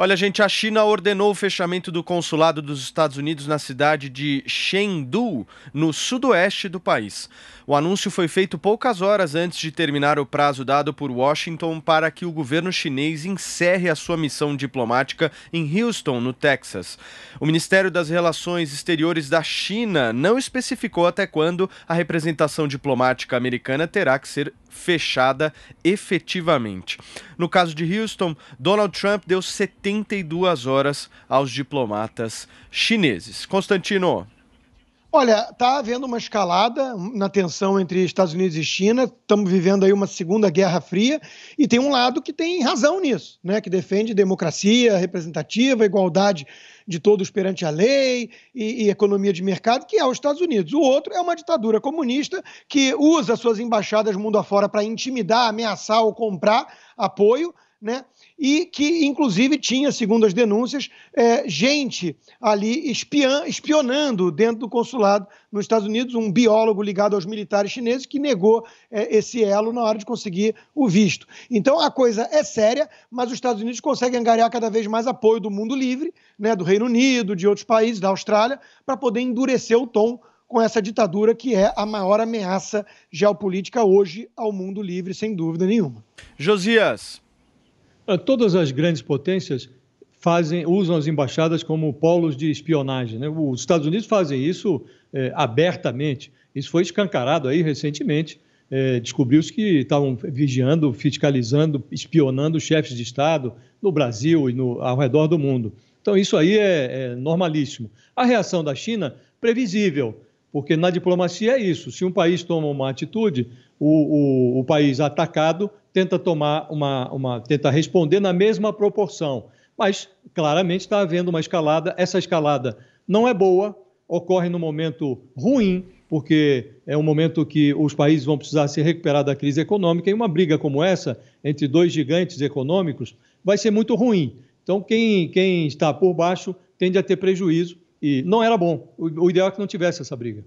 Olha, gente, a China ordenou o fechamento do consulado dos Estados Unidos na cidade de Chengdu, no sudoeste do país. O anúncio foi feito poucas horas antes de terminar o prazo dado por Washington para que o governo chinês encerre a sua missão diplomática em Houston, no Texas. O Ministério das Relações Exteriores da China não especificou até quando a representação diplomática americana terá que ser fechada efetivamente. No caso de Houston, Donald Trump deu 72 horas aos diplomatas chineses. Constantino. Olha, está havendo uma escalada na tensão entre Estados Unidos e China. Estamos vivendo aí uma segunda guerra fria e tem um lado que tem razão nisso, né? Que defende democracia representativa, igualdade de todos perante a lei e, e economia de mercado, que é os Estados Unidos. O outro é uma ditadura comunista que usa suas embaixadas mundo afora para intimidar, ameaçar ou comprar apoio né? e que, inclusive, tinha, segundo as denúncias, é, gente ali espionando dentro do consulado nos Estados Unidos, um biólogo ligado aos militares chineses que negou é, esse elo na hora de conseguir o visto. Então, a coisa é séria, mas os Estados Unidos conseguem angariar cada vez mais apoio do mundo livre, né, do Reino Unido, de outros países, da Austrália, para poder endurecer o tom com essa ditadura que é a maior ameaça geopolítica hoje ao mundo livre, sem dúvida nenhuma. Josias, ah, todas as grandes potências fazem, usam as embaixadas como polos de espionagem. Né? Os Estados Unidos fazem isso é, abertamente. Isso foi escancarado aí recentemente. É, Descobriu-se que estavam vigiando, fiscalizando, espionando chefes de Estado no Brasil e no, ao redor do mundo. Então, isso aí é, é normalíssimo. A reação da China, previsível. Porque na diplomacia é isso: se um país toma uma atitude, o, o, o país atacado tenta tomar uma, uma. tenta responder na mesma proporção. Mas claramente está havendo uma escalada, essa escalada não é boa, ocorre no momento ruim, porque é um momento que os países vão precisar se recuperar da crise econômica, e uma briga como essa, entre dois gigantes econômicos, vai ser muito ruim. Então, quem, quem está por baixo tende a ter prejuízo, e não era bom. O, o ideal é que não tivesse essa briga.